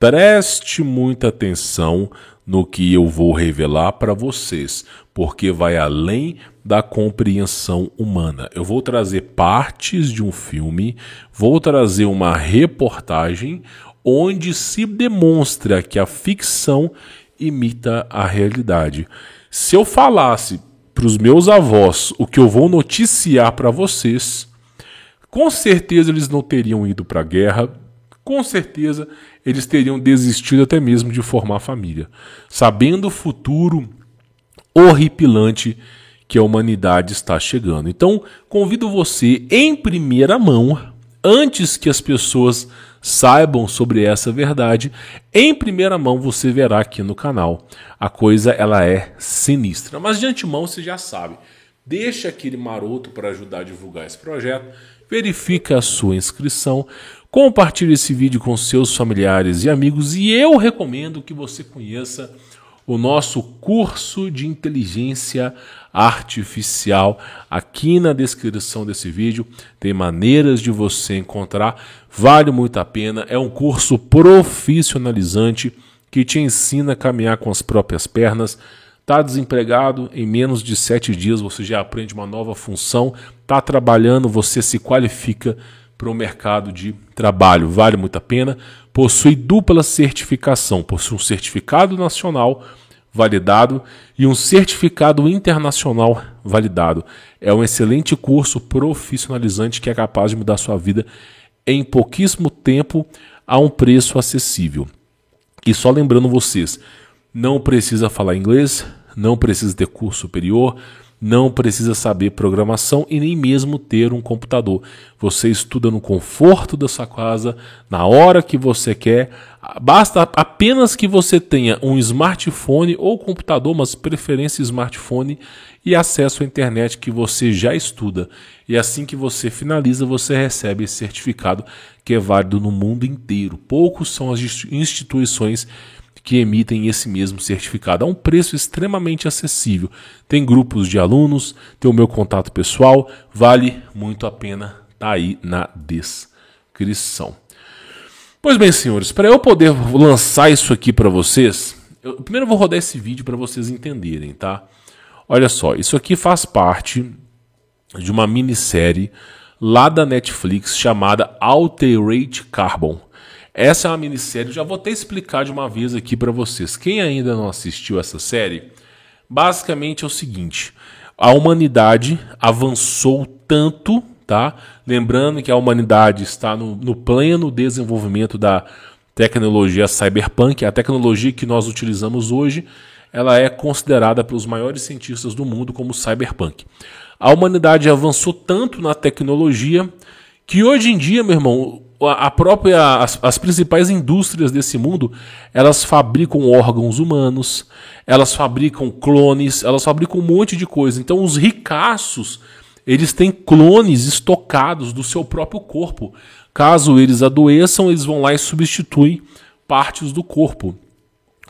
Preste muita atenção no que eu vou revelar para vocês, porque vai além da compreensão humana. Eu vou trazer partes de um filme, vou trazer uma reportagem onde se demonstra que a ficção imita a realidade. Se eu falasse para os meus avós o que eu vou noticiar para vocês, com certeza eles não teriam ido para a guerra, com certeza eles teriam desistido até mesmo de formar família, sabendo o futuro horripilante que a humanidade está chegando. Então, convido você em primeira mão, antes que as pessoas saibam sobre essa verdade, em primeira mão você verá aqui no canal. A coisa ela é sinistra, mas de antemão você já sabe. Deixa aquele maroto para ajudar a divulgar esse projeto, verifica a sua inscrição, Compartilhe esse vídeo com seus familiares e amigos e eu recomendo que você conheça o nosso curso de inteligência artificial. Aqui na descrição desse vídeo tem maneiras de você encontrar, vale muito a pena, é um curso profissionalizante que te ensina a caminhar com as próprias pernas. Está desempregado, em menos de sete dias você já aprende uma nova função. Está trabalhando, você se qualifica para o mercado de trabalho. Vale muito a pena. Possui dupla certificação: possui um certificado nacional validado e um certificado internacional validado. É um excelente curso profissionalizante que é capaz de mudar sua vida em pouquíssimo tempo a um preço acessível. E só lembrando vocês, não precisa falar inglês, não precisa ter curso superior não precisa saber programação e nem mesmo ter um computador. Você estuda no conforto da sua casa, na hora que você quer. Basta apenas que você tenha um smartphone ou computador, mas preferência smartphone e acesso à internet que você já estuda. E assim que você finaliza, você recebe esse certificado que é válido no mundo inteiro. Poucos são as instituições que emitem esse mesmo certificado a é um preço extremamente acessível. Tem grupos de alunos, tem o meu contato pessoal, vale muito a pena tá aí na descrição. Pois bem, senhores, para eu poder lançar isso aqui para vocês, eu primeiro eu vou rodar esse vídeo para vocês entenderem, tá? Olha só, isso aqui faz parte de uma minissérie lá da Netflix chamada Alterate Carbon. Essa é uma minissérie, já vou até explicar de uma vez aqui para vocês. Quem ainda não assistiu essa série, basicamente é o seguinte: a humanidade avançou tanto, tá? Lembrando que a humanidade está no, no pleno desenvolvimento da tecnologia cyberpunk, a tecnologia que nós utilizamos hoje, ela é considerada pelos maiores cientistas do mundo como cyberpunk. A humanidade avançou tanto na tecnologia que hoje em dia, meu irmão, a própria as, as, principais indústrias desse mundo elas fabricam órgãos humanos elas fabricam clones elas fabricam um monte de coisa então os ricaços eles têm clones estocados do seu próprio corpo caso eles adoeçam eles vão lá e substituem partes do corpo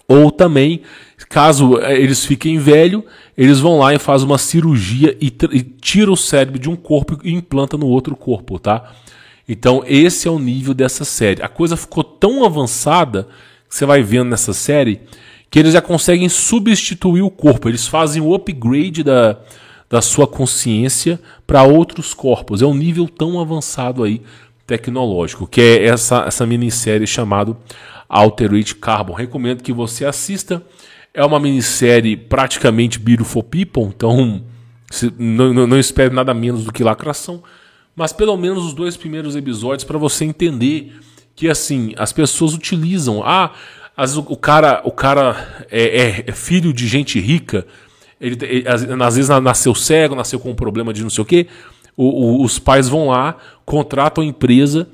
ou também caso eh, eles fiquem velho eles vão lá e fazem uma cirurgia e, e tira o cérebro de um corpo e implanta no outro corpo tá então, esse é o nível dessa série. A coisa ficou tão avançada que você vai vendo nessa série que eles já conseguem substituir o corpo. Eles fazem o upgrade da, da sua consciência para outros corpos. É um nível tão avançado aí tecnológico, que é essa, essa minissérie chamada Altered Carbon. Recomendo que você assista. É uma minissérie praticamente Beautiful People, então não, não, não espere nada menos do que lacração mas pelo menos os dois primeiros episódios para você entender que assim as pessoas utilizam ah as, o cara o cara é, é, é filho de gente rica ele, ele, às vezes nasceu cego nasceu com um problema de não sei o quê o, o, os pais vão lá contratam a empresa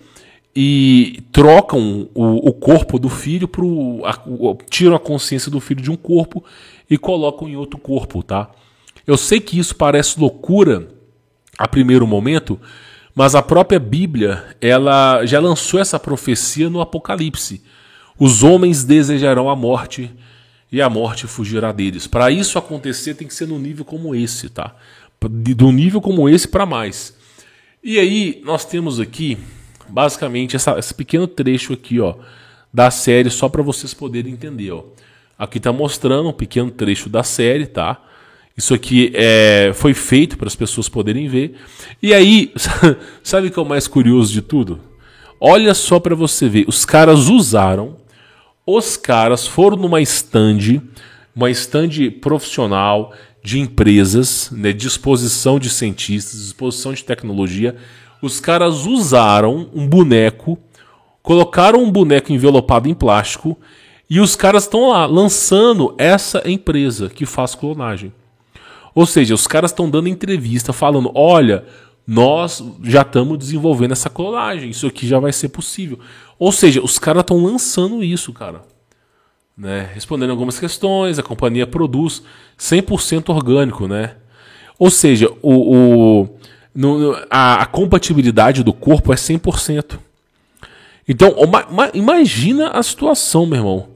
e trocam o, o corpo do filho pro a, tiram a consciência do filho de um corpo e colocam em outro corpo tá eu sei que isso parece loucura a primeiro momento mas a própria Bíblia, ela já lançou essa profecia no Apocalipse. Os homens desejarão a morte e a morte fugirá deles. Para isso acontecer tem que ser num nível como esse, tá? Do nível como esse para mais. E aí nós temos aqui basicamente essa, esse pequeno trecho aqui, ó, da série só para vocês poderem entender, ó. Aqui está mostrando um pequeno trecho da série, tá? Isso aqui é, foi feito para as pessoas poderem ver. E aí, sabe o que é o mais curioso de tudo? Olha só para você ver. Os caras usaram, os caras foram numa stand, uma stand profissional de empresas, né, disposição de cientistas, disposição de tecnologia. Os caras usaram um boneco, colocaram um boneco envelopado em plástico e os caras estão lá lançando essa empresa que faz clonagem. Ou seja, os caras estão dando entrevista falando: olha, nós já estamos desenvolvendo essa colagem, isso aqui já vai ser possível. Ou seja, os caras estão lançando isso, cara. Né? Respondendo algumas questões, a companhia produz 100% orgânico, né? Ou seja, o, o no, a, a, compatibilidade do corpo é 100%. Então, uma, uma, imagina a situação, meu irmão.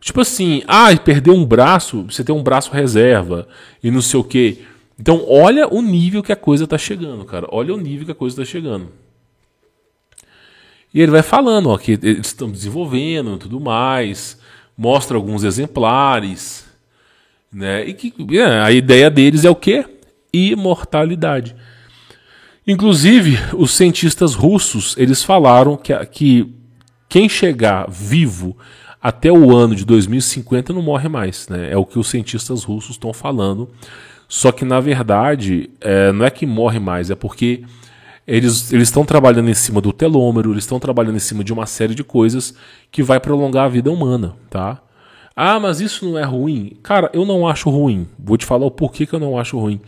Tipo assim, ah, perdeu um braço, você tem um braço reserva e não sei o quê. Então, olha o nível que a coisa tá chegando, cara. Olha o nível que a coisa tá chegando. E ele vai falando, ó, que eles estão desenvolvendo e tudo mais, mostra alguns exemplares, né? E que é, a ideia deles é o quê? Imortalidade. Inclusive, os cientistas russos, eles falaram que, que quem chegar vivo até o ano de 2050 não morre mais. Né? É o que os cientistas russos estão falando. Só que, na verdade, é, não é que morre mais, é porque eles estão trabalhando em cima do telômero, eles estão trabalhando em cima de uma série de coisas que vai prolongar a vida humana, tá? Ah, mas isso não é ruim? Cara, eu não acho ruim. Vou te falar o porquê que eu não acho ruim.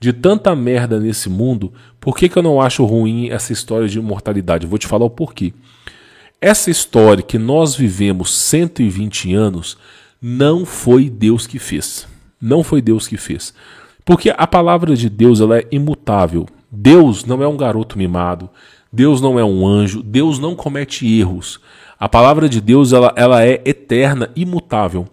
De tanta merda nesse mundo, por que, que eu não acho ruim essa história de imortalidade? Vou te falar o porquê. Essa história que nós vivemos 120 anos não foi Deus que fez. Não foi Deus que fez. Porque a palavra de Deus ela é imutável. Deus não é um garoto mimado. Deus não é um anjo. Deus não comete erros. A palavra de Deus ela, ela é eterna, imutável.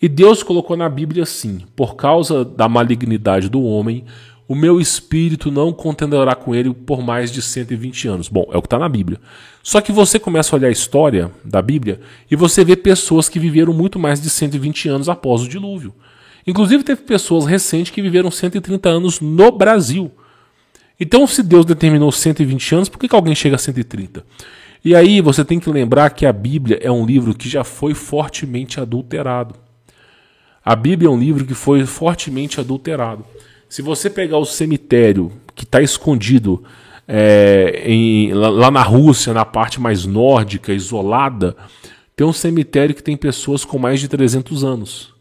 E Deus colocou na Bíblia assim: por causa da malignidade do homem, o meu espírito não contenderá com ele por mais de 120 anos. Bom, é o que está na Bíblia. Só que você começa a olhar a história da Bíblia e você vê pessoas que viveram muito mais de 120 anos após o dilúvio. Inclusive, teve pessoas recentes que viveram 130 anos no Brasil. Então, se Deus determinou 120 anos, por que, que alguém chega a 130? E aí você tem que lembrar que a Bíblia é um livro que já foi fortemente adulterado. A Bíblia é um livro que foi fortemente adulterado. Se você pegar o cemitério que está escondido é, em, lá, lá na Rússia, na parte mais nórdica, isolada, tem um cemitério que tem pessoas com mais de 300 anos.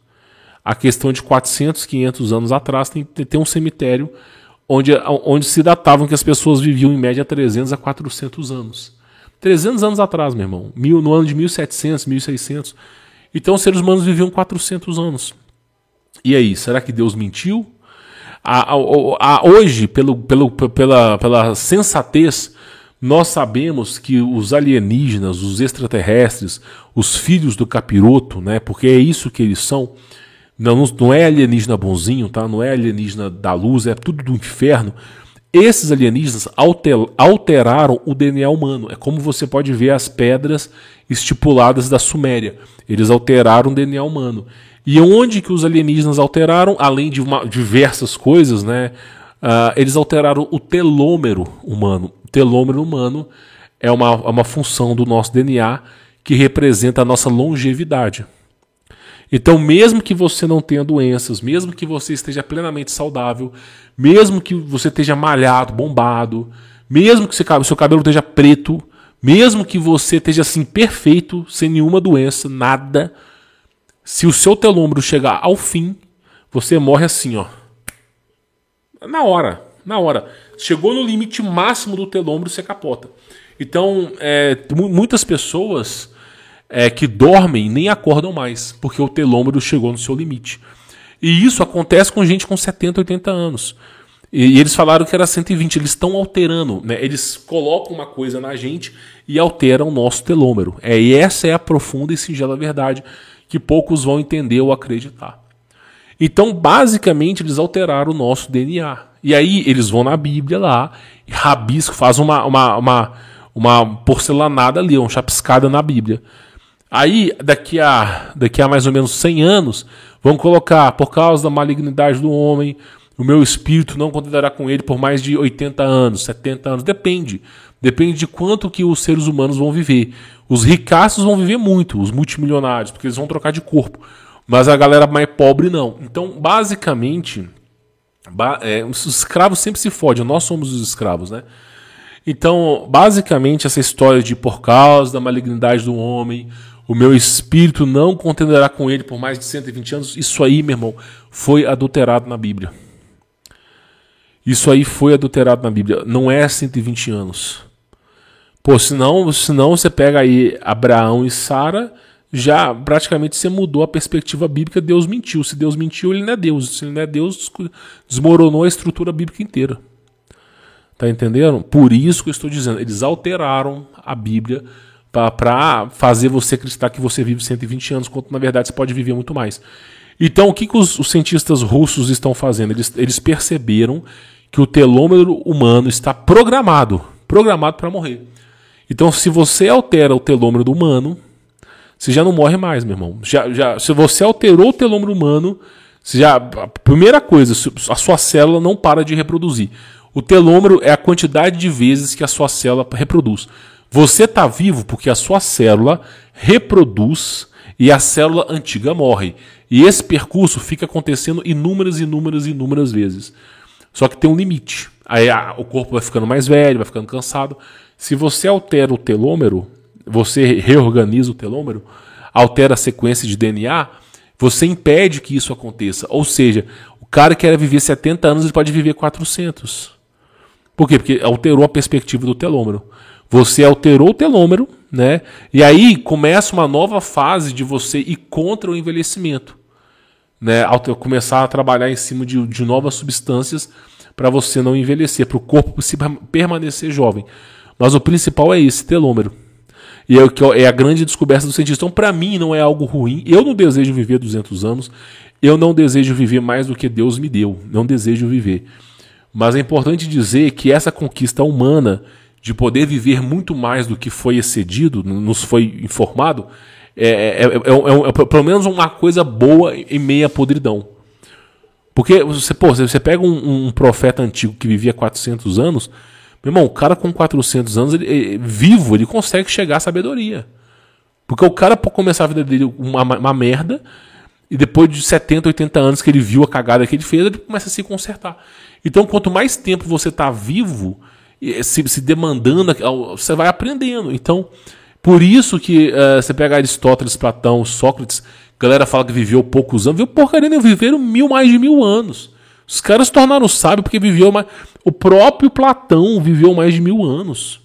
A questão de 400, 500 anos atrás, tem, tem um cemitério onde, onde se datavam que as pessoas viviam em média 300 a 400 anos. 300 anos atrás, meu irmão. Mil, no ano de 1700, 1600. Então os seres humanos viviam 400 anos. E aí, será que Deus mentiu? A, a, a, hoje, pelo, pelo, pela, pela sensatez, nós sabemos que os alienígenas, os extraterrestres, os filhos do capiroto, né, porque é isso que eles são, não, não é alienígena bonzinho, tá? não é alienígena da luz, é tudo do inferno. Esses alienígenas alteraram o DNA humano. É como você pode ver as pedras estipuladas da Suméria. Eles alteraram o DNA humano. E onde que os alienígenas alteraram, além de uma, diversas coisas, né? Uh, eles alteraram o telômero humano. O telômero humano é uma, é uma função do nosso DNA que representa a nossa longevidade. Então, mesmo que você não tenha doenças, mesmo que você esteja plenamente saudável, mesmo que você esteja malhado, bombado, mesmo que seu cabelo esteja preto, mesmo que você esteja assim perfeito, sem nenhuma doença, nada, se o seu telômero chegar ao fim, você morre assim, ó. Na hora, na hora. Chegou no limite máximo do telômero, você capota. Então, é, muitas pessoas é, que dormem nem acordam mais, porque o telômero chegou no seu limite. E isso acontece com gente com 70, 80 anos. E, e eles falaram que era 120, eles estão alterando, né? eles colocam uma coisa na gente e alteram o nosso telômero. É, e essa é a profunda e singela verdade que poucos vão entender ou acreditar. Então, basicamente, eles alteraram o nosso DNA. E aí eles vão na Bíblia lá, e rabisco, faz uma, uma, uma, uma porcelanada ali, uma chapiscada na Bíblia. Aí, daqui a, daqui a mais ou menos 100 anos, vão colocar, por causa da malignidade do homem, o meu espírito não contará com ele por mais de 80 anos, 70 anos, depende. Depende de quanto que os seres humanos vão viver. Os ricaços vão viver muito, os multimilionários, porque eles vão trocar de corpo. Mas a galera mais pobre não. Então, basicamente, ba é, os escravos sempre se fodem. Nós somos os escravos, né? Então, basicamente, essa história de por causa da malignidade do homem, o meu espírito não contenderá com ele por mais de 120 anos. Isso aí, meu irmão, foi adulterado na Bíblia. Isso aí foi adulterado na Bíblia. Não é 120 anos. Pô, senão, senão você pega aí Abraão e Sara, já praticamente você mudou a perspectiva bíblica, Deus mentiu. Se Deus mentiu, ele não é Deus. Se ele não é Deus, desmoronou a estrutura bíblica inteira. Tá entendendo? Por isso que eu estou dizendo, eles alteraram a Bíblia para fazer você acreditar que você vive 120 anos, quando na verdade você pode viver muito mais. Então, o que, que os, os cientistas russos estão fazendo? Eles, eles perceberam que o telômero humano está programado, programado para morrer. Então, se você altera o telômero do humano, você já não morre mais, meu irmão. Já, já, se você alterou o telômero humano, já, a primeira coisa, a sua célula não para de reproduzir. O telômero é a quantidade de vezes que a sua célula reproduz. Você está vivo porque a sua célula reproduz e a célula antiga morre. E esse percurso fica acontecendo inúmeras, inúmeras, inúmeras vezes. Só que tem um limite. Aí a, o corpo vai ficando mais velho, vai ficando cansado. Se você altera o telômero, você reorganiza o telômero, altera a sequência de DNA, você impede que isso aconteça. Ou seja, o cara que era viver 70 anos, ele pode viver 400. Por quê? Porque alterou a perspectiva do telômero. Você alterou o telômero, né? E aí começa uma nova fase de você ir contra o envelhecimento. Né? Ao começar a trabalhar em cima de, de novas substâncias para você não envelhecer, para o corpo permanecer jovem. Mas o principal é esse telômero. E é, o que, é a grande descoberta do cientista. Então, para mim, não é algo ruim. Eu não desejo viver 200 anos. Eu não desejo viver mais do que Deus me deu. Não desejo viver. Mas é importante dizer que essa conquista humana de poder viver muito mais do que foi excedido, nos foi informado, é, é, é, é pelo menos uma coisa boa em meia podridão. Porque você, pô, você pega um, um profeta antigo que vivia 400 anos, meu irmão, o cara com 400 anos, ele, ele, vivo, ele consegue chegar à sabedoria. Porque o cara pode começar a vida dele uma, uma merda, e depois de 70, 80 anos que ele viu a cagada que ele fez, ele começa a se consertar. Então, quanto mais tempo você está vivo, eh, se, se, demandando, eh, você vai aprendendo. Então, por isso que uh, você pega Aristóteles, Platão, Sócrates, galera fala que viveu poucos anos, viu porcaria, não viveram mil, mais de mil anos. Os caras se tornaram sábios porque viveu mais. O próprio Platão viveu mais de mil anos.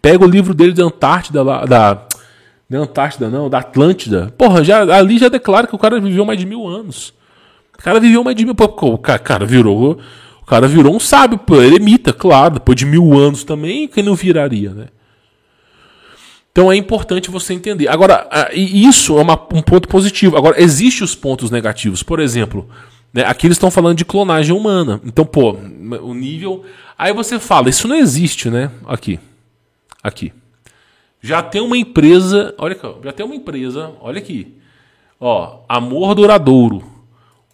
Pega o livro dele de Antártida lá. Da, é Antártida, não, da Atlântida. Porra, já, ali já declara que o cara viveu mais de mil anos. O cara viveu mais de mil. O cara virou. O cara virou um sábio, eremita, claro. Depois de mil anos também, quem não viraria, né? Então é importante você entender. Agora, isso é uma, um ponto positivo. Agora, existem os pontos negativos. Por exemplo, né? Aqui eles estão falando de clonagem humana. Então, pô, o nível. Aí você fala, isso não existe, né? Aqui. Aqui. Já tem uma empresa. Olha aqui, já tem uma empresa. Olha aqui. Ó, Amor Douradouro.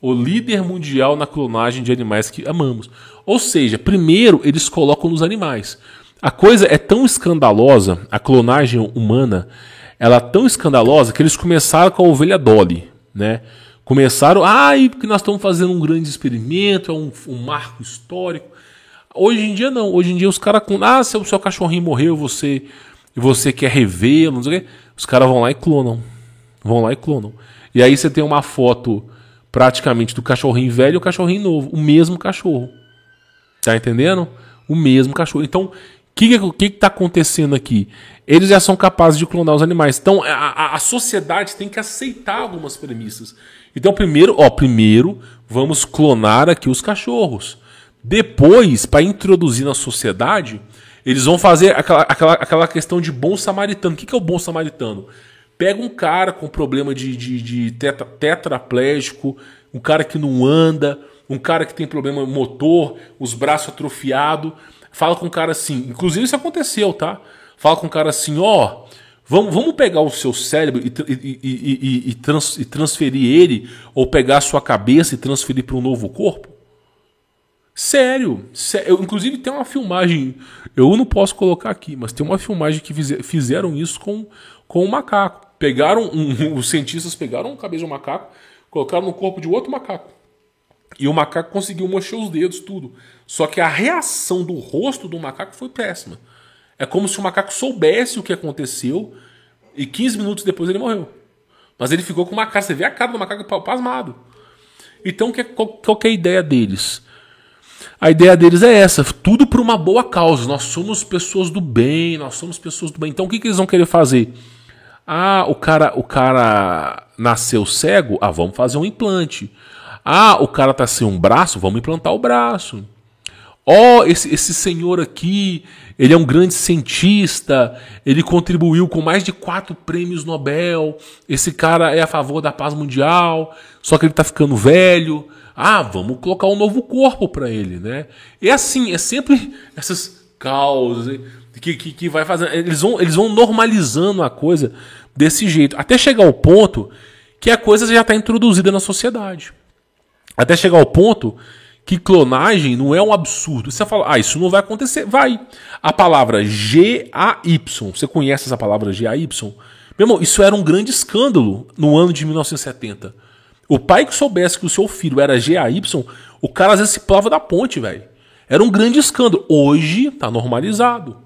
O líder mundial na clonagem de animais que amamos. Ou seja, primeiro eles colocam nos animais. A coisa é tão escandalosa, a clonagem humana, ela é tão escandalosa que eles começaram com a ovelha Dolly, né? começaram, ai, ah, porque nós estamos fazendo um grande experimento, é um, um, marco histórico. Hoje em dia não, hoje em dia os caras com, ah, se o seu cachorrinho morreu, você você quer revê-lo, não sei o quê. Os caras vão lá e clonam. Vão lá e clonam. E aí você tem uma foto praticamente do cachorrinho velho e o cachorrinho novo, o mesmo cachorro. Tá entendendo? O mesmo cachorro. Então, o que, que, que tá acontecendo aqui? Eles já são capazes de clonar os animais. Então, a, a sociedade tem que aceitar algumas premissas. Então, primeiro, ó, primeiro vamos clonar aqui os cachorros. Depois, para introduzir na sociedade, eles vão fazer aquela, aquela, aquela questão de bom samaritano. O que, que é o bom samaritano? Pega um cara com problema de, de, de tetra, tetraplégico, um cara que não anda, um cara que tem problema motor, os braços atrofiados. Fala com um cara assim, inclusive isso aconteceu, tá? Fala com um cara assim, ó, oh, Vamos, vamos pegar o seu cérebro e, e, e, e, trans, e transferir ele, ou pegar a sua cabeça e transferir para um novo corpo? Sério, sério. Eu, inclusive tem uma filmagem, eu não posso colocar aqui, mas tem uma filmagem que fizeram isso com, com um macaco. Pegaram, um, os cientistas pegaram a cabeça de um macaco, colocaram no corpo de outro macaco. E o macaco conseguiu mexer os dedos, tudo. Só que a reação do rosto do macaco foi péssima. É como se o macaco soubesse o que aconteceu e 15 minutos depois ele morreu. Mas ele ficou com uma cara, você vê a cara do macaco pasmado. Então, é, qual que é a ideia deles? A ideia deles é essa: tudo por uma boa causa. Nós somos pessoas do bem, nós somos pessoas do bem. Então, o que, que eles vão querer fazer? Ah, o cara, o cara nasceu cego? Ah, vamos fazer um implante. Ah, o cara tá sem um braço? Vamos implantar o braço. Ó, oh, esse, esse senhor aqui, ele é um grande cientista, ele contribuiu com mais de quatro prêmios Nobel, esse cara é a favor da paz mundial, só que ele tá ficando velho. Ah, vamos colocar um novo corpo para ele, né? É assim, é sempre essas causas que, que, que vai fazendo. Eles vão, eles vão normalizando a coisa desse jeito, até chegar ao ponto que a coisa já está introduzida na sociedade. Até chegar ao ponto que clonagem não é um absurdo. Você fala, ah, isso não vai acontecer. Vai. A palavra GAY, você conhece essa palavra GAY? Meu irmão, isso era um grande escândalo no ano de 1970. O pai que soubesse que o seu filho era GAY, o cara às vezes se pulava da ponte, velho. Era um grande escândalo. Hoje tá normalizado.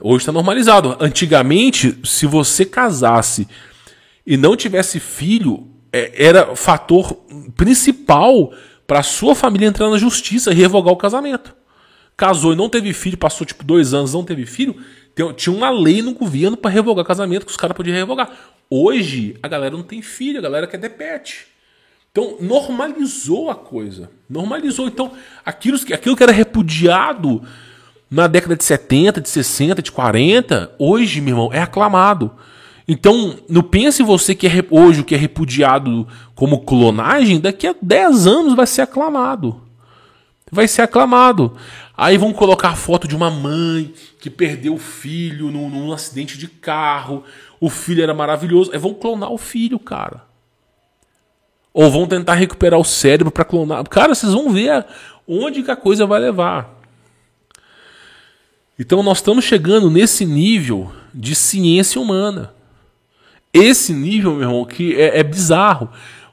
Hoje está normalizado. Antigamente, se você casasse e não tivesse filho, é, era fator principal para sua família entrar na justiça e revogar o casamento. Casou e não teve filho, passou tipo dois anos, não teve filho. Tinha uma lei no governo para revogar casamento que os caras podiam revogar. Hoje, a galera não tem filho, a galera quer depete Então, normalizou a coisa. Normalizou. Então, aquilo, aquilo que era repudiado na década de 70, de 60, de 40, hoje, meu irmão, é aclamado. Então, não pense você que é hoje o que é repudiado como clonagem, daqui a 10 anos vai ser aclamado. Vai ser aclamado. Aí vão colocar a foto de uma mãe que perdeu o filho num, num acidente de carro. O filho era maravilhoso. Aí vão clonar o filho, cara. Ou vão tentar recuperar o cérebro para clonar. Cara, vocês vão ver onde que a coisa vai levar. Então nós estamos chegando nesse nível de ciência humana esse nível, meu irmão, que é, é bizarro.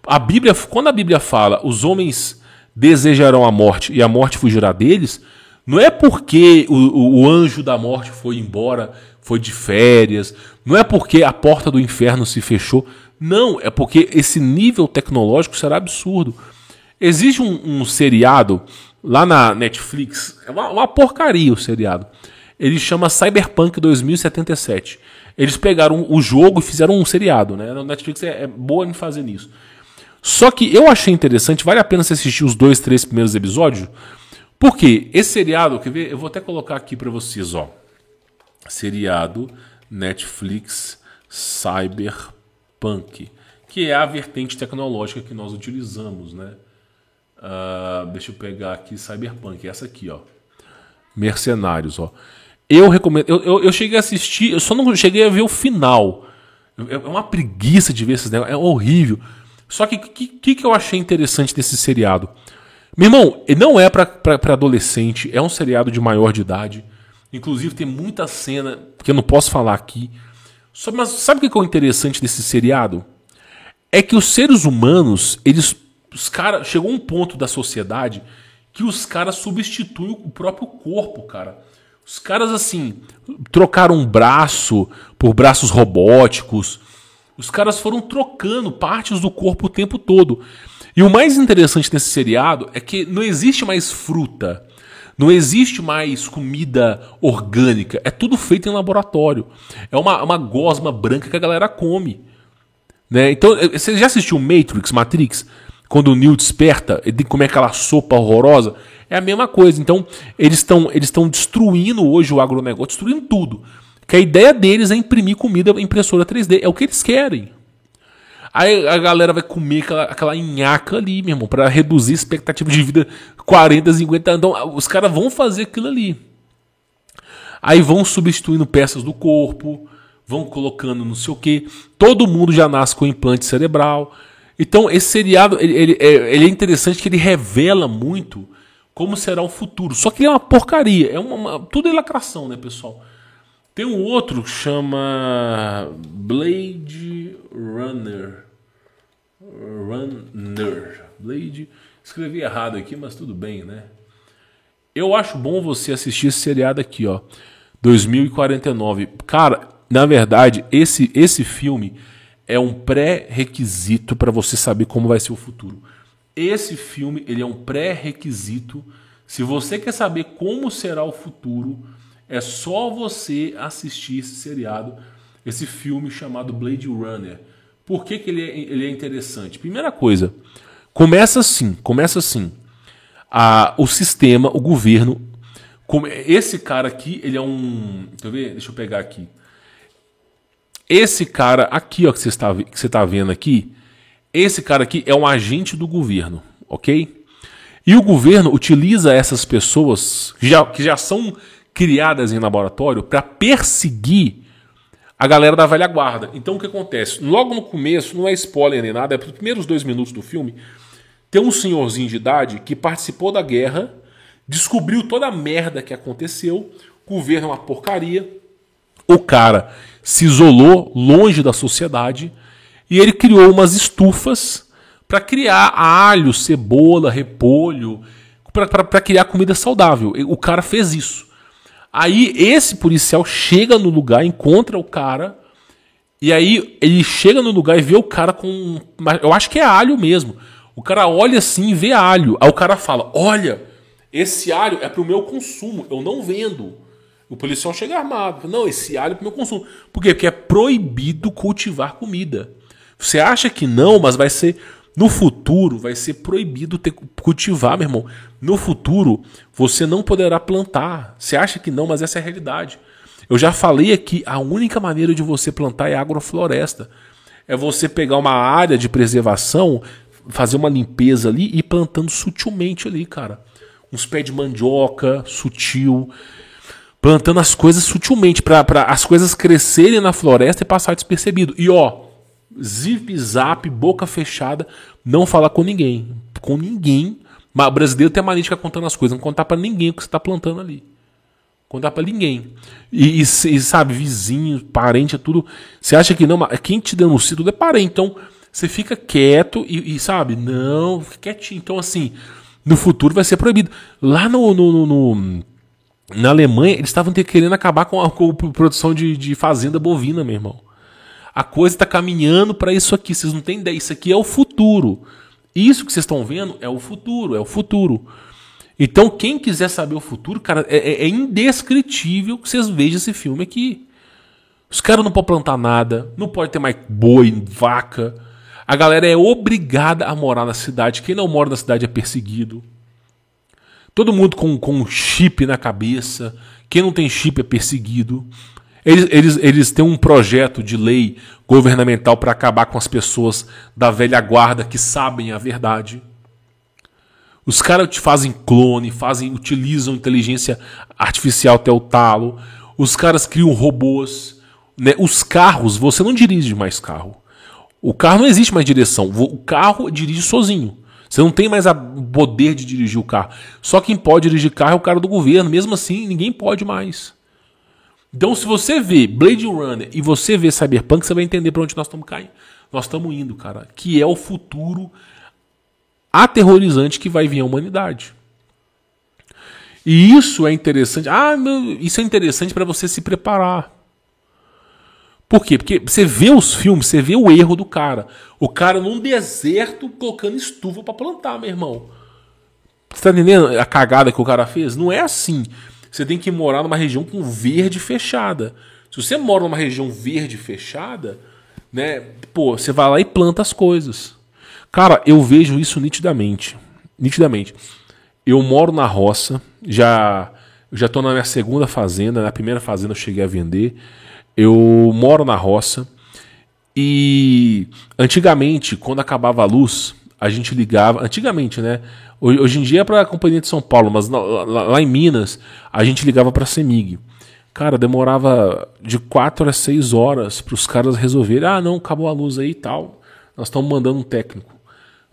A Bíblia, quando a Bíblia fala, os homens desejarão a morte e a morte fugirá deles, não é porque o, o, anjo da morte foi embora, foi de férias, não é porque a porta do inferno se fechou. Não, é porque esse nível tecnológico será absurdo. Existe um, um seriado lá na Netflix, é uma, uma porcaria o seriado. Ele chama Cyberpunk 2077. Eles pegaram o jogo e fizeram um seriado, né? A Netflix é, é boa em fazer isso. Só que eu achei interessante, vale a pena você assistir os dois, três primeiros episódios, porque esse seriado, quer ver? Eu vou até colocar aqui para vocês, ó. Seriado Netflix Cyberpunk, que é a vertente tecnológica que nós utilizamos, né? Uh, deixa eu pegar aqui Cyberpunk, essa aqui, ó. Mercenários, ó. Eu recomendo. Eu, eu, eu, cheguei a assistir, eu só não cheguei a ver o final. É, é uma preguiça de ver esses negócios, é horrível. Só que o que, que, que eu achei interessante desse seriado? Meu irmão, não é para adolescente, é um seriado de maior de idade. Inclusive tem muita cena, que eu não posso falar aqui. Só, mas sabe o que é o interessante desse seriado? É que os seres humanos, eles. Os cara, chegou um ponto da sociedade que os caras substituem o próprio corpo, cara. Os caras, assim, trocaram um braço por braços robóticos. Os caras foram trocando partes do corpo o tempo todo. E o mais interessante nesse seriado é que não existe mais fruta. Não existe mais comida orgânica. É tudo feito em laboratório. É uma, uma gosma branca que a galera come. Né? Então, é, você já assistiu Matrix, Matrix? Quando o Neo desperta, ele tem que comer aquela sopa horrorosa. É a mesma coisa. Então, eles estão eles estão destruindo hoje o agronegócio, destruindo tudo. Que a ideia deles é imprimir comida em impressora 3D. É o que eles querem. Aí a galera vai comer aquela, aquela nhaca ali, meu irmão, para reduzir a expectativa de vida 40, 50 anos. Então, os caras vão fazer aquilo ali. Aí vão substituindo peças do corpo, vão colocando não sei o que. Todo mundo já nasce com implante cerebral. Então, esse seriado ele, ele, é, ele é interessante que ele revela muito como será o futuro. Só que ele é uma porcaria, é uma, uma tudo é lacração, né, pessoal? Tem um outro que chama Blade Runner. Runner. Blade. Escrevi errado aqui, mas tudo bem, né? Eu acho bom você assistir esse seriado aqui, ó. 2049. Cara, na verdade, esse esse filme é um pré-requisito para você saber como vai ser o futuro. Esse filme ele é um pré-requisito. Se você quer saber como será o futuro, é só você assistir esse seriado, esse filme chamado Blade Runner. Por que, que ele, é, ele é interessante? Primeira coisa, começa assim, começa assim. A, o sistema, o governo. Como, esse cara aqui, ele é um. Deixa eu ver, deixa eu pegar aqui. Esse cara aqui, ó, que você está, que você está vendo aqui, esse cara aqui é um agente do governo, ok? E o governo utiliza essas pessoas que já, que já são criadas em laboratório para perseguir a galera da velha guarda. Então o que acontece? Logo no começo, não é spoiler nem nada, é para os primeiros dois minutos do filme, tem um senhorzinho de idade que participou da guerra, descobriu toda a merda que aconteceu, o governo é uma porcaria, o cara se isolou longe da sociedade e ele criou umas estufas para criar alho, cebola, repolho, para criar comida saudável. O cara fez isso. Aí esse policial chega no lugar, encontra o cara, e aí ele chega no lugar e vê o cara com. Eu acho que é alho mesmo. O cara olha assim e vê alho. Aí o cara fala: Olha, esse alho é pro meu consumo, eu não vendo. O policial chega armado. Não, esse alho é pro meu consumo. Por quê? Porque é proibido cultivar comida. Você acha que não, mas vai ser no futuro vai ser proibido ter, cultivar, meu irmão. No futuro você não poderá plantar. Você acha que não, mas essa é a realidade. Eu já falei aqui, a única maneira de você plantar é agrofloresta. É você pegar uma área de preservação, fazer uma limpeza ali e ir plantando sutilmente ali, cara. Uns pés de mandioca, sutil. Plantando as coisas sutilmente, para as coisas crescerem na floresta e passar despercebido. E ó, zip zap, boca fechada, não falar com ninguém. Com ninguém. Mas o brasileiro tem a mania de ficar contando as coisas, não contar para ninguém o que você tá plantando ali. Contar para ninguém. E, e, e, sabe, vizinho, parente, é tudo. Você acha que não, mas quem te denuncia tudo é parente. Então, você fica quieto e, e sabe, não, fica quietinho. Então, assim, no futuro vai ser proibido. Lá no, no, no, no na Alemanha, eles estavam querendo acabar com a, com a produção de, de fazenda bovina, meu irmão. A coisa está caminhando para isso aqui. Vocês não têm ideia. Isso aqui é o futuro. Isso que vocês estão vendo é o futuro. É o futuro. Então, quem quiser saber o futuro, cara, é, é, é indescritível que vocês vejam esse filme aqui. Os caras não podem plantar nada, não pode ter mais boi, vaca. A galera é obrigada a morar na cidade. Quem não mora na cidade é perseguido. Todo mundo com, com chip na cabeça. Quem não tem chip é perseguido. Eles, eles, eles têm um projeto de lei governamental para acabar com as pessoas da velha guarda que sabem a verdade. Os caras te fazem clone, fazem, utilizam inteligência artificial até o talo. Os caras criam robôs. Né? Os carros, você não dirige mais carro. O carro não existe mais direção. O carro dirige sozinho. Você não tem mais o poder de dirigir o carro. Só quem pode dirigir carro é o cara do governo. Mesmo assim, ninguém pode mais. Então, se você vê Blade Runner e você vê Cyberpunk, você vai entender para onde nós estamos caindo. Nós estamos indo, cara. Que é o futuro aterrorizante que vai vir à humanidade. E isso é interessante. Ah, meu, isso é interessante para você se preparar. Por quê? Porque você vê os filmes, você vê o erro do cara. O cara num deserto colocando estufa para plantar, meu irmão. Você tá entendendo a cagada que o cara fez? Não é assim você tem que morar numa região com verde fechada. Se você mora numa região verde fechada, né, pô, você vai lá e planta as coisas. Cara, eu vejo isso nitidamente. Nitidamente. Eu moro na roça, já já tô na minha segunda fazenda, na primeira fazenda eu cheguei a vender. Eu moro na roça e antigamente, quando acabava a luz, a gente ligava, antigamente, né? Hoje em dia é para a Companhia de São Paulo, mas lá em Minas a gente ligava para a Semig. Cara, demorava de 4 a 6 horas para os caras resolverem. Ah, não, acabou a luz aí e tal. Nós estamos mandando um técnico.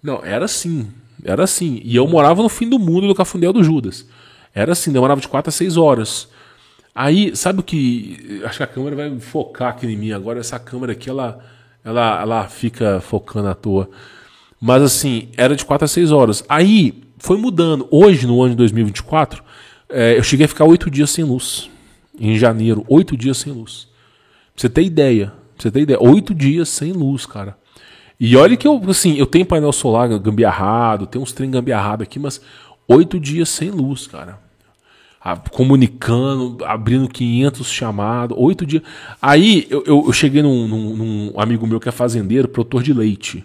Não, era assim. Era assim. E eu morava no fim do mundo do Cafundel do Judas. Era assim, demorava de 4 a 6 horas. Aí, sabe o que. Acho que a câmera vai focar aqui em mim agora. Essa câmera aqui, ela, ela, ela fica focando à toa. Mas assim, era de 4 a 6 horas. Aí foi mudando. Hoje, no ano de 2024, é, eu cheguei a ficar 8 dias sem luz. Em janeiro, 8 dias sem luz. Pra você ter ideia. Pra você ter ideia. 8 dias sem luz, cara. E olha que eu, assim, eu tenho painel solar gambiarrado, tenho uns trem gambiarrado aqui, mas 8 dias sem luz, cara. A, ah, comunicando, abrindo 500 chamados, 8 dias. Aí eu, eu, eu cheguei num, num, num, amigo meu que é fazendeiro, produtor de leite.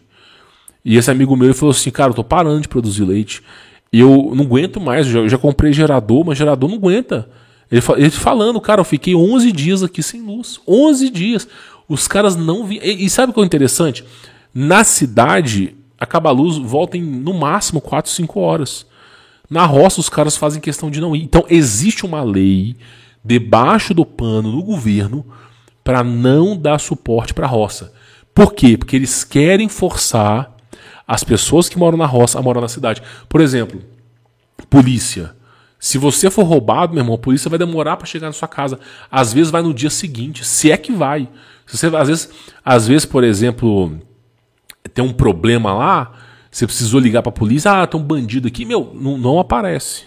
E esse amigo meu falou assim: Cara, eu tô parando de produzir leite. Eu não aguento mais. Eu já, já comprei gerador, mas gerador não aguenta. Ele, ele, falando, cara, eu fiquei 11 dias aqui sem luz. 11 dias. Os caras não vinham. E, e, sabe o que é interessante? Na cidade, acaba a luz, volta em no máximo 4, 5 horas. Na roça, os caras fazem questão de não ir. Então, existe uma lei debaixo do pano do governo para não dar suporte para a roça. Por quê? Porque eles querem forçar as pessoas que moram na roça a moram na cidade. Por exemplo, polícia. Se você for roubado, meu irmão, a polícia vai demorar para chegar na sua casa. Às vezes vai no dia seguinte, se é que vai. Se você, às, vezes, às vezes, por exemplo, tem um problema lá, você precisou ligar para a polícia, ah, tem um bandido aqui, meu, não, não aparece.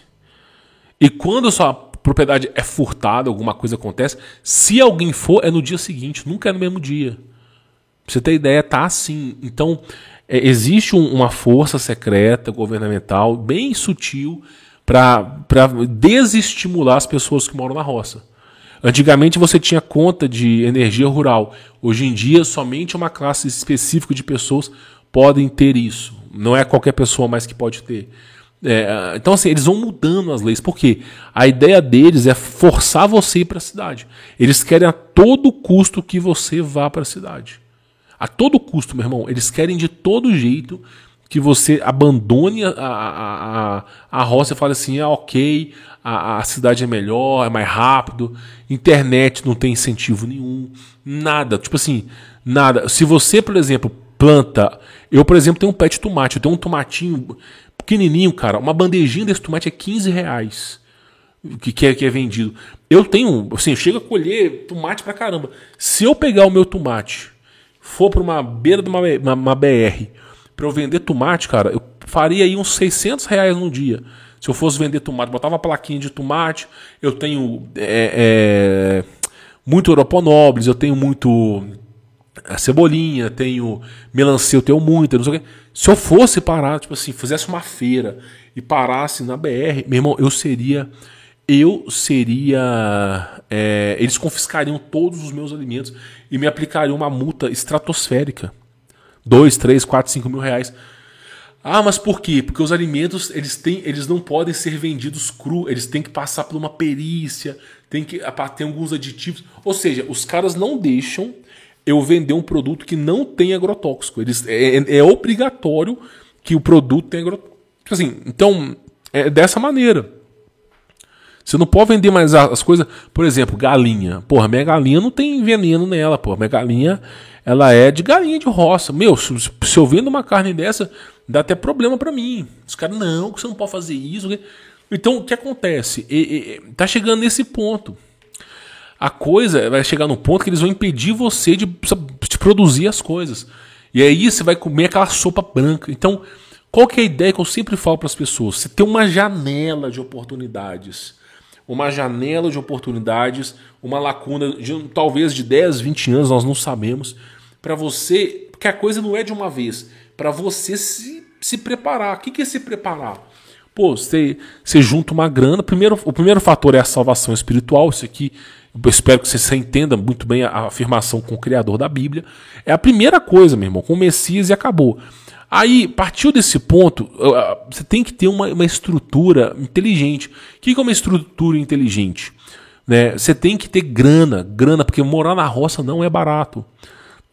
E quando a sua propriedade é furtada, alguma coisa acontece, se alguém for, é no dia seguinte, nunca é no mesmo dia. Pra você ter ideia, tá assim. Então, é, existe um, uma força secreta governamental bem sutil para desestimular as pessoas que moram na roça. Antigamente você tinha conta de energia rural. Hoje em dia, somente uma classe específica de pessoas podem ter isso. Não é qualquer pessoa mais que pode ter. É, então, assim, eles vão mudando as leis, porque a ideia deles é forçar você a ir para a cidade. Eles querem a todo custo que você vá para a cidade a todo custo, meu irmão. Eles querem de todo jeito que você abandone a, a, a, a roça e fale assim: ah, ok, a, a cidade é melhor, é mais rápido, internet não tem incentivo nenhum, nada. Tipo assim, nada. Se você, por exemplo, planta. Eu, por exemplo, tenho um pé de tomate, eu tenho um tomatinho pequenininho, cara. Uma bandejinha desse tomate é 15 reais. Que, que, é, que é vendido. Eu tenho, assim, eu chego a colher tomate pra caramba. Se eu pegar o meu tomate for para uma beira de uma, uma, uma BR para eu vender tomate, cara, eu faria aí uns 600 reais no dia. Se eu fosse vender tomate, botava uma plaquinha de tomate, eu tenho é, é, muito europonobres, eu tenho muito é, cebolinha, tenho melancia, eu tenho muito, não sei o quê. Se eu fosse parar, tipo assim, fizesse uma feira e parasse na BR, meu irmão, eu seria eu seria. É, eles confiscariam todos os meus alimentos e me aplicariam uma multa estratosférica. 2, 3, 4, 5 mil reais. Ah, mas por quê? Porque os alimentos eles, têm, eles não podem ser vendidos cru, eles têm que passar por uma perícia, tem que ter alguns aditivos. Ou seja, os caras não deixam eu vender um produto que não tem agrotóxico. Eles, é, é, é obrigatório que o produto tenha agrotóxico. Assim, então, é dessa maneira. Você não pode vender mais as coisas. Por exemplo, galinha. Porra, minha galinha não tem veneno nela, porra. Minha galinha, ela é de galinha de roça. Meu, se, eu vendo uma carne dessa, dá até problema para mim. Os caras, não, você não pode fazer isso. Então, o que acontece? E, e, tá chegando nesse ponto. A coisa vai chegar no ponto que eles vão impedir você de, de produzir as coisas. E aí você vai comer aquela sopa branca. Então, qual que é a ideia que eu sempre falo para as pessoas? Você tem uma janela de oportunidades uma janela de oportunidades, uma lacuna de talvez de 10, 20 anos, nós não sabemos, para você, porque a coisa não é de uma vez, para você se, se preparar. O que é se preparar? Pô, você, você junta uma grana. Primeiro, o primeiro fator é a salvação espiritual. Isso aqui, eu espero que você entenda muito bem a, afirmação com o Criador da Bíblia. É a primeira coisa, meu irmão, com o Messias e acabou. Aí, partiu desse ponto, você tem que ter uma, uma estrutura inteligente. O que é uma estrutura inteligente? Né? Você tem que ter grana, grana, porque morar na roça não é barato.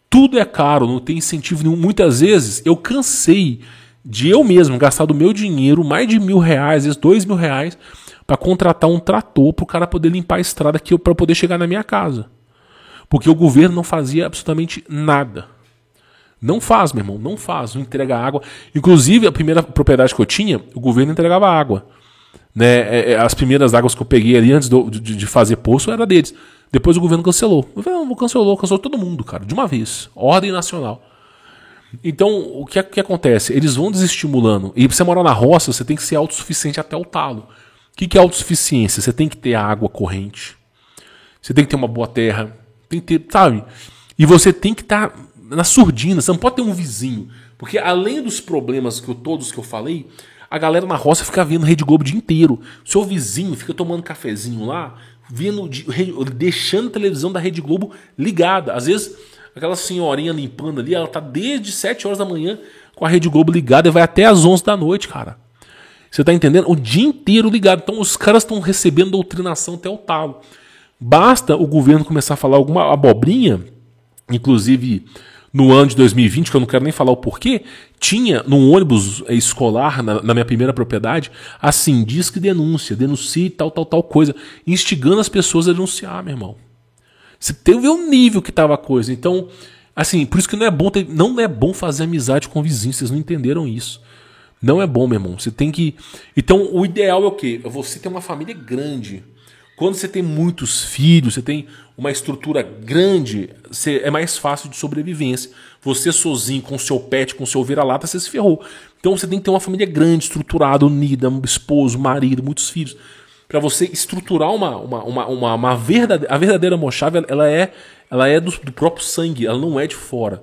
Tudo é caro, não tem incentivo nenhum. Muitas vezes eu cansei de eu mesmo gastar do meu dinheiro mais de mil reais, às vezes dois mil reais, para contratar um trator para o cara poder limpar a estrada aqui para poder chegar na minha casa. Porque o governo não fazia absolutamente nada. Não faz, meu irmão, não faz. Não entrega água. Inclusive, a primeira propriedade que eu tinha, o governo entregava água. Né? É, é, as primeiras águas que eu peguei ali antes do, de, de, fazer poço era deles. Depois o governo cancelou. O governo cancelou, cancelou todo mundo, cara, de uma vez. Ordem nacional. Então, o que, que acontece? Eles vão desestimulando. E pra você morar na roça, você tem que ser autossuficiente até o talo. O que, que é autossuficiência? Você tem que ter água corrente. Você tem que ter uma boa terra. Tem que ter, sabe? E você tem que estar tá na surdina. Você não pode ter um vizinho. Porque além dos problemas que eu, todos que eu falei, a galera na roça fica vendo Rede Globo o dia inteiro. seu vizinho fica tomando cafezinho lá, vendo, deixando a televisão da Rede Globo ligada. Às vezes Aquela senhorinha limpando ali, ela tá desde 7 horas da manhã com a Rede Globo ligada e vai até as 11 da noite, cara. Você tá entendendo? O dia inteiro ligado. Então os caras estão recebendo doutrinação até o talo. Basta o governo começar a falar alguma abobrinha, inclusive no ano de 2020, que eu não quero nem falar o porquê, tinha num ônibus é, escolar, na, na minha primeira propriedade, assim, diz que denúncia, denuncie tal, tal, tal coisa, instigando as pessoas a denunciar, meu irmão. Você tem que ver o nível que tava a coisa. Então, assim, por isso que não é bom ter, não é bom fazer amizade com vizinhos, vocês não entenderam isso. Não é bom, meu irmão. Você tem que. Então, o ideal é o quê? É você tem uma família grande. Quando você tem muitos filhos, você tem uma estrutura grande, você, é mais fácil de sobrevivência. Você sozinho, com seu pet, com seu vira-lata, você se ferrou. Então você tem que ter uma família grande, estruturada, unida, um esposo, marido, muitos filhos para você estruturar uma, uma, uma, uma, uma verdadeira, a verdadeira mochave, ela é, ela é do, do, próprio sangue, ela não é de fora.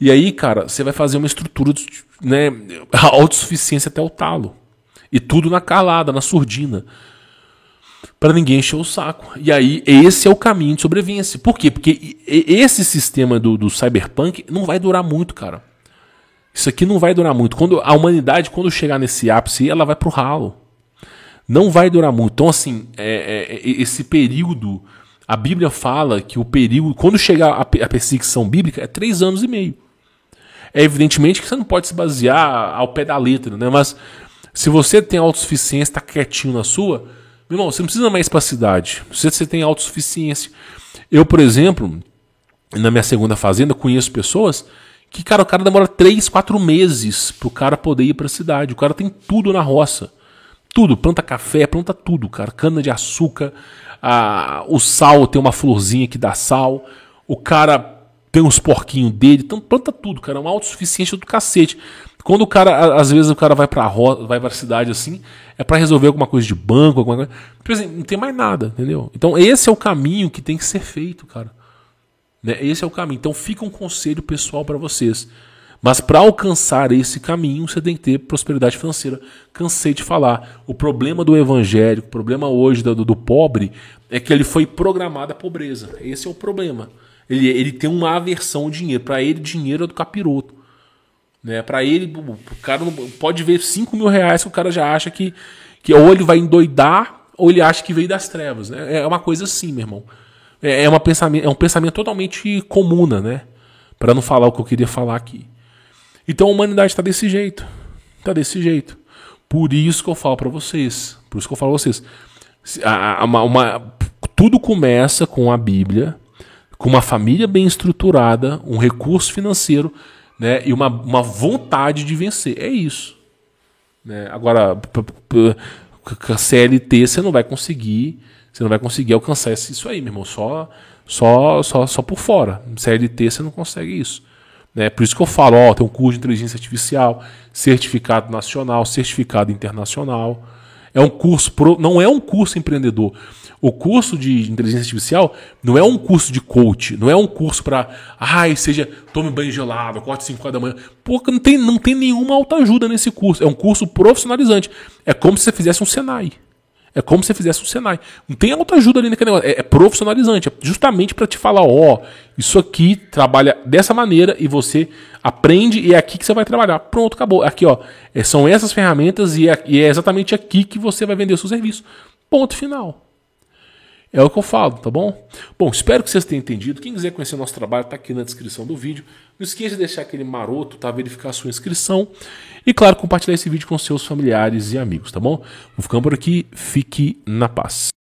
E aí, cara, você vai fazer uma estrutura de, né, autossuficiência até o talo. E tudo na calada, na surdina. Para ninguém encher o saco. E aí, esse é o caminho de sobrevivência. Por quê? Porque esse sistema do, do cyberpunk não vai durar muito, cara. Isso aqui não vai durar muito. Quando a humanidade, quando chegar nesse ápice, ela vai pro ralo não vai durar muito. Então, assim, é, é, é, esse período, a Bíblia fala que o período, quando chegar a, a perseguição bíblica, é três anos e meio. É evidentemente que você não pode se basear ao pé da letra, né? Mas se você tem autossuficiência, está quietinho na sua, meu irmão, você não precisa mais para a cidade. Se você tem autossuficiência. Eu, por exemplo, na minha segunda fazenda, conheço pessoas que, cara, o cara demora três quatro meses para o cara poder ir para a cidade. O cara tem tudo na roça. Tudo, planta café, planta tudo, cara. Cana de açúcar, a, o sal tem uma florzinha que dá sal. O cara tem uns porquinhos dele, então planta tudo, cara. É uma autossuficiência do cacete. Quando o cara, às vezes o cara vai pra, roda, vai pra cidade assim, é para resolver alguma coisa de banco, alguma coisa. Por tipo exemplo, assim, não tem mais nada, entendeu? Então esse é o caminho que tem que ser feito, cara. Né? Esse é o caminho. Então fica um conselho pessoal para vocês. Mas para alcançar esse caminho, você tem que ter prosperidade financeira. Cansei de falar. O problema do evangélico, o problema hoje do, do pobre, é que ele foi programado à pobreza. Esse é o problema. Ele, ele tem uma aversão ao dinheiro. Para ele, dinheiro é do capiroto. Né? Para ele, o cara pode ver 5 mil reais que o cara já acha que, que ou ele vai endoidar ou ele acha que veio das trevas. Né? É, é uma coisa assim, meu irmão. É, é, uma pensamento, é um pensamento totalmente comuna, né? Para não falar o que eu queria falar aqui. Então a humanidade está desse jeito. Está desse jeito. Por isso que eu falo para vocês. Por isso que eu falo pra vocês. A, a, uma, uma, tudo começa com a Bíblia, com uma família bem estruturada, um recurso financeiro né, e uma, uma vontade de vencer. É isso. Né? Agora, CLT você não vai conseguir. Você não vai conseguir alcançar isso aí, meu irmão. Só, só, só, só por fora. CLT você não consegue isso. Né? Por isso que eu falo, ó, tem um curso de inteligência artificial, certificado nacional, certificado internacional. É um curso, pro, não é um curso empreendedor. O curso de inteligência artificial não é um curso de coach, não é um curso para, ai, seja, tome banho gelado, corte 5 horas da manhã. Pô, não tem, não tem nenhuma autoajuda nesse curso. É um curso profissionalizante. É como se você fizesse um Senai. É como se você fizesse um Senai. Não tem outra ajuda ali naquele negócio. É, é profissionalizante. É justamente para te falar, ó, oh, isso aqui trabalha dessa maneira e você aprende e é aqui que você vai trabalhar. Pronto, acabou. Aqui, ó, é, são essas ferramentas e é, e é exatamente aqui que você vai vender o seu serviço. Ponto final. É o que eu falo, tá bom? Bom, espero que vocês tenham entendido. Quem quiser conhecer o nosso trabalho, está aqui na descrição do vídeo. Não esqueça de deixar aquele maroto, tá? Verificar a sua inscrição. E, claro, compartilhar esse vídeo com seus familiares e amigos, tá bom? Vou ficando por aqui. Fique na paz.